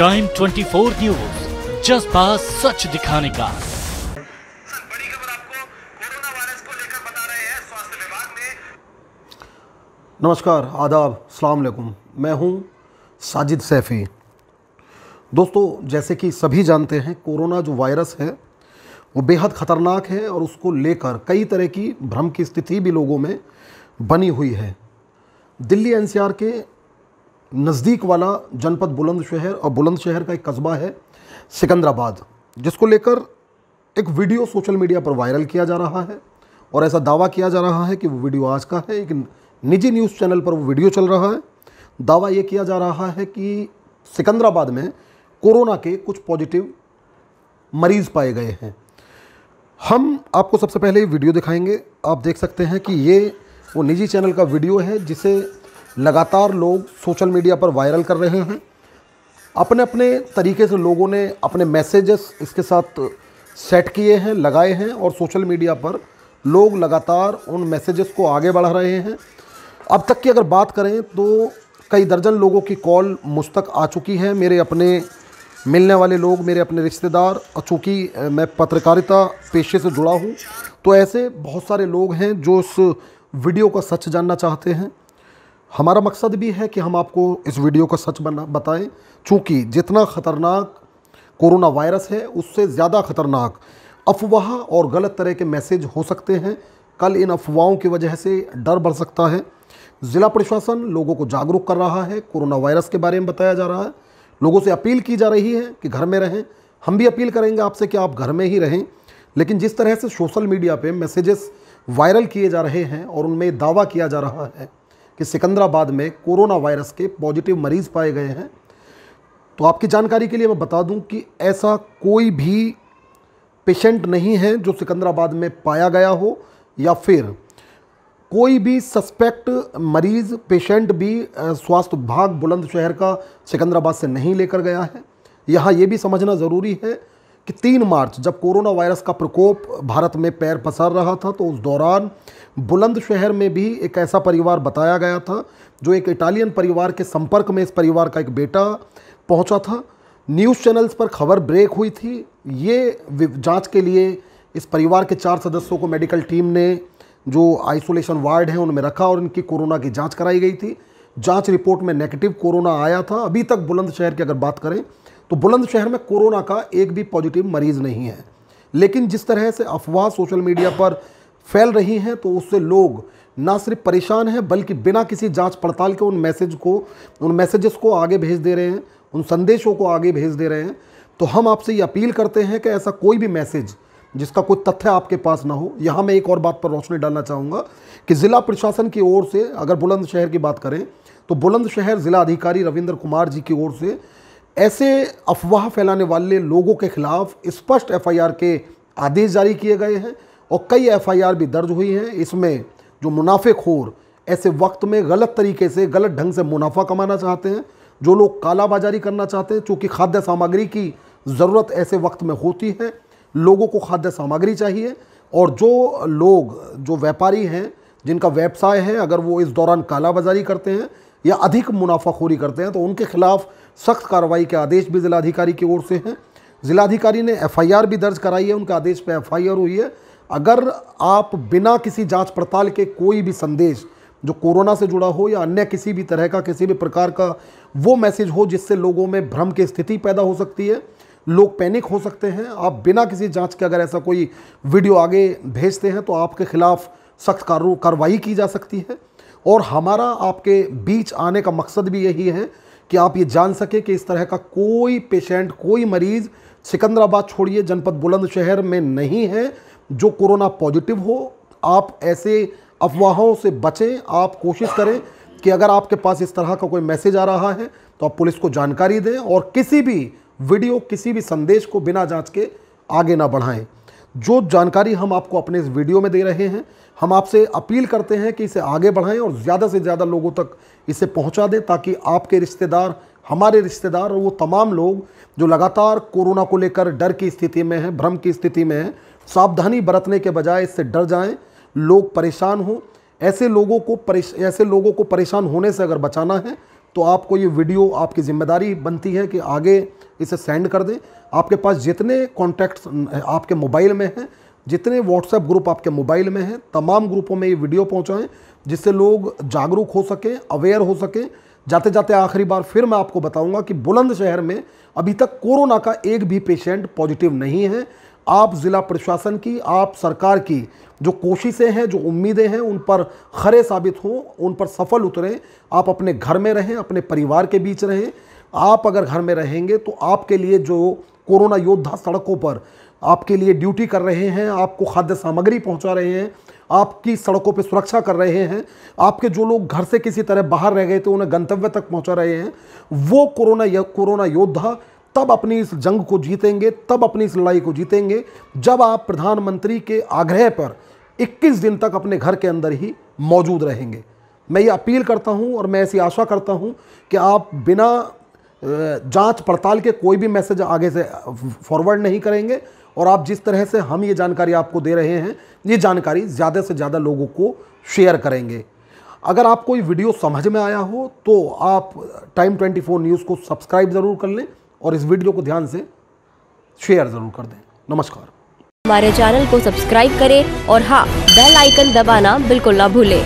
time 24 news जज्बा सच दिखाने का नमस्कार आदाब सलाम मैं हूं साजिद सैफ़ी दोस्तों जैसे कि सभी जानते हैं कोरोना जो वायरस है वो बेहद ख़तरनाक है और उसको लेकर कई तरह की भ्रम की स्थिति भी लोगों में बनी हुई है दिल्ली एनसीआर के नज़दीक वाला जनपद बुलंदशहर और बुलंदशहर का एक कस्बा है सिकंदराबाद जिसको लेकर एक वीडियो सोशल मीडिया पर वायरल किया जा रहा है और ऐसा दावा किया जा रहा है कि वो वीडियो आज का है एक निजी न्यूज़ चैनल पर वो वीडियो चल रहा है दावा ये किया जा रहा है कि सिकंदराबाद में कोरोना के कुछ पॉजिटिव मरीज़ पाए गए हैं हम आपको सबसे पहले ये वीडियो दिखाएंगे आप देख सकते हैं कि ये वो निजी चैनल का वीडियो है जिसे लगातार लोग सोशल मीडिया पर वायरल कर रहे हैं अपने अपने तरीके से लोगों ने अपने मैसेजेस इसके साथ सेट किए हैं लगाए हैं और सोशल मीडिया पर लोग लगातार उन मैसेजेस को आगे बढ़ा रहे हैं अब तक की अगर बात करें तो कई दर्जन लोगों की कॉल मुझ तक आ चुकी है मेरे अपने मिलने वाले लोग मेरे अपने रिश्तेदार चूँकि मैं पत्रकारिता पेशे से जुड़ा हूँ तो ऐसे बहुत सारे लोग हैं जो इस वीडियो का सच जानना चाहते हैं हमारा मकसद भी है कि हम आपको इस वीडियो को सच बना बताएं चूँकि जितना ख़तरनाक कोरोना वायरस है उससे ज़्यादा ख़तरनाक अफवाह और गलत तरह के मैसेज हो सकते हैं कल इन अफवाहों की वजह से डर बढ़ सकता है ज़िला प्रशासन लोगों को जागरूक कर रहा है कोरोना वायरस के बारे में बताया जा रहा है लोगों से अपील की जा रही है कि घर में रहें हम भी अपील करेंगे आपसे कि आप घर में ही रहें लेकिन जिस तरह से सोशल मीडिया पे मैसेजेस वायरल किए जा रहे हैं और उनमें दावा किया जा रहा है कि सिकंदराबाद में कोरोना वायरस के पॉजिटिव मरीज़ पाए गए हैं तो आपकी जानकारी के लिए मैं बता दूं कि ऐसा कोई भी पेशेंट नहीं है जो सिकंदराबाद में पाया गया हो या फिर कोई भी सस्पेक्ट मरीज़ पेशेंट भी स्वास्थ्य विभाग बुलंदशहर का सिकंदराबाद से नहीं लेकर गया है यहाँ ये भी समझना ज़रूरी है कि तीन मार्च जब कोरोना वायरस का प्रकोप भारत में पैर पसार रहा था तो उस दौरान बुलंदशहर में भी एक ऐसा परिवार बताया गया था जो एक इटालियन परिवार के संपर्क में इस परिवार का एक बेटा पहुंचा था न्यूज़ चैनल्स पर खबर ब्रेक हुई थी ये जांच के लिए इस परिवार के चार सदस्यों को मेडिकल टीम ने जो आइसोलेशन वार्ड है उनमें रखा और इनकी कोरोना की जाँच कराई गई थी जाँच रिपोर्ट में नेगेटिव कोरोना आया था अभी तक बुलंदशहर की अगर बात करें तो बुलंदशहर में कोरोना का एक भी पॉजिटिव मरीज़ नहीं है लेकिन जिस तरह से अफवाह सोशल मीडिया पर फैल रही हैं तो उससे लोग ना सिर्फ परेशान हैं बल्कि बिना किसी जांच पड़ताल के उन मैसेज को उन मैसेजेस को आगे भेज दे रहे हैं उन संदेशों को आगे भेज दे रहे हैं तो हम आपसे ये अपील करते हैं कि ऐसा कोई भी मैसेज जिसका कोई तथ्य आपके पास ना हो यहाँ मैं एक और बात पर रोशनी डालना चाहूँगा कि ज़िला प्रशासन की ओर से अगर बुलंदशहर की बात करें तो बुलंदशहर ज़िला अधिकारी रविंद्र कुमार जी की ओर से ऐसे अफवाह फैलाने वाले लोगों के खिलाफ स्पष्ट एफआईआर के आदेश जारी किए गए हैं और कई एफआईआर भी दर्ज हुई हैं इसमें जो मुनाफेखोर ऐसे वक्त में गलत तरीके से गलत ढंग से मुनाफा कमाना चाहते हैं जो लोग कालाबाजारी करना चाहते हैं चूँकि खाद्य सामग्री की ज़रूरत ऐसे वक्त में होती है लोगों को खाद्य सामग्री चाहिए और जो लोग जो व्यापारी हैं जिनका व्यवसाय है अगर वो इस दौरान कालाबाजारी करते हैं या अधिक मुनाफाखोरी करते हैं तो उनके खिलाफ सख्त कार्रवाई के आदेश भी जिलाधिकारी की ओर से हैं जिलाधिकारी ने एफआईआर भी दर्ज कराई है उनके आदेश पर एफआईआर हुई है अगर आप बिना किसी जांच पड़ताल के कोई भी संदेश जो कोरोना से जुड़ा हो या अन्य किसी भी तरह का किसी भी प्रकार का वो मैसेज हो जिससे लोगों में भ्रम की स्थिति पैदा हो सकती है लोग पैनिक हो सकते हैं आप बिना किसी जांच के अगर ऐसा कोई वीडियो आगे भेजते हैं तो आपके खिलाफ सख्त कार्रवाई की जा सकती है और हमारा आपके बीच आने का मकसद भी यही है कि आप ये जान सकें कि इस तरह का कोई पेशेंट कोई मरीज़ सिकंदराबाद छोड़िए जनपद बुलंदशहर में नहीं है जो कोरोना पॉजिटिव हो आप ऐसे अफवाहों से बचें आप कोशिश करें कि अगर आपके पास इस तरह का कोई मैसेज आ रहा है तो आप पुलिस को जानकारी दें और किसी भी वीडियो किसी भी संदेश को बिना जांच के आगे ना बढ़ाएं जो जानकारी हम आपको अपने इस वीडियो में दे रहे हैं हम आपसे अपील करते हैं कि इसे आगे बढ़ाएं और ज़्यादा से ज़्यादा लोगों तक इसे पहुंचा दें ताकि आपके रिश्तेदार हमारे रिश्तेदार और वो तमाम लोग जो लगातार कोरोना को लेकर डर की स्थिति में हैं भ्रम की स्थिति में हैं सावधानी बरतने के बजाय इससे डर जाएँ लोग परेशान हों ऐसे लोगों को परेश ऐसे लोगों को परेशान होने से अगर बचाना है तो आपको ये वीडियो आपकी ज़िम्मेदारी बनती है कि आगे इसे सेंड कर दें आपके पास जितने कॉन्टैक्ट्स आपके मोबाइल में हैं जितने व्हाट्सएप ग्रुप आपके मोबाइल में हैं तमाम ग्रुपों में ये वीडियो पहुँचाएँ जिससे लोग जागरूक हो सकें अवेयर हो सकें जाते जाते आखिरी बार फिर मैं आपको बताऊंगा कि बुलंदशहर में अभी तक कोरोना का एक भी पेशेंट पॉजिटिव नहीं है आप ज़िला प्रशासन की आप सरकार की जो कोशिशें हैं जो उम्मीदें हैं उन पर खरे साबित हों उन पर सफल उतरें आप अपने घर में रहें अपने परिवार के बीच रहें आप अगर घर में रहेंगे तो आपके लिए जो कोरोना योद्धा सड़कों पर आपके लिए ड्यूटी कर रहे हैं आपको खाद्य सामग्री पहुंचा रहे हैं आपकी सड़कों पर सुरक्षा कर रहे हैं आपके जो लोग घर से किसी तरह बाहर रह गए थे उन्हें गंतव्य तक पहुंचा रहे हैं वो कोरोना कोरोना योद्धा तब अपनी इस जंग को जीतेंगे तब अपनी इस लड़ाई को जीतेंगे जब आप प्रधानमंत्री के आग्रह पर 21 दिन तक अपने घर के अंदर ही मौजूद रहेंगे मैं ये अपील करता हूँ और मैं ऐसी आशा करता हूँ कि आप बिना जांच पड़ताल के कोई भी मैसेज आगे से फॉरवर्ड नहीं करेंगे और आप जिस तरह से हम ये जानकारी आपको दे रहे हैं ये जानकारी ज़्यादा से ज़्यादा लोगों को शेयर करेंगे अगर आप कोई वीडियो समझ में आया हो तो आप टाइम 24 न्यूज़ को सब्सक्राइब ज़रूर कर लें और इस वीडियो को ध्यान से शेयर ज़रूर कर दें नमस्कार हमारे चैनल को सब्सक्राइब करें और हाँ बेल आइकन दबाना बिल्कुल ना भूलें